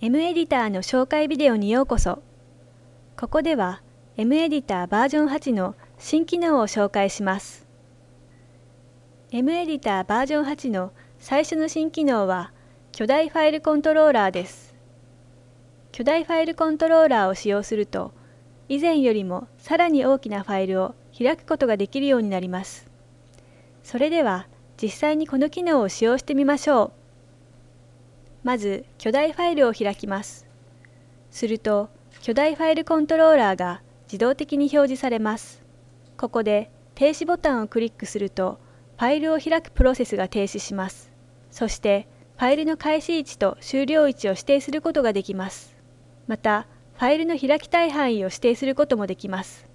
M エディターの紹介ビデオにようこそここでは M エディターバージョン8の新機能を紹介します M エディターバージョン8の最初の新機能は巨大ファイルコントローラーです巨大ファイルコントローラーを使用すると以前よりもさらに大きなファイルを開くことができるようになりますそれでは実際にこの機能を使用してみましょうまず巨大ファイルを開きます。すると、巨大ファイルコントローラーが自動的に表示されます。ここで停止ボタンをクリックすると、ファイルを開くプロセスが停止します。そして、ファイルの開始位置と終了位置を指定することができます。また、ファイルの開きたい範囲を指定することもできます。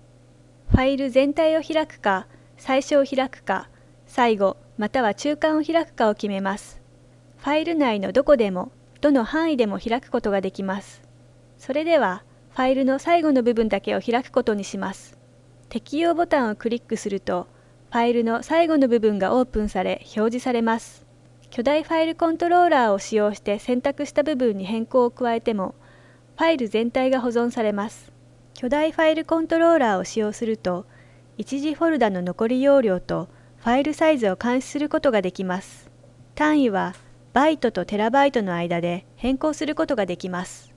ファイル全体を開くか、最初を開くか、最後、または中間を開くかを決めます。ファイル内のどこでもどの範囲でも開くことができます。それではファイルの最後の部分だけを開くことにします。適用ボタンをクリックするとファイルの最後の部分がオープンされ表示されます。巨大ファイルコントローラーを使用して選択した部分に変更を加えてもファイル全体が保存されます。巨大ファイルコントローラーを使用すると一時フォルダの残り容量とファイルサイズを監視することができます。単位はバイトとテラバイトの間で変更することができます。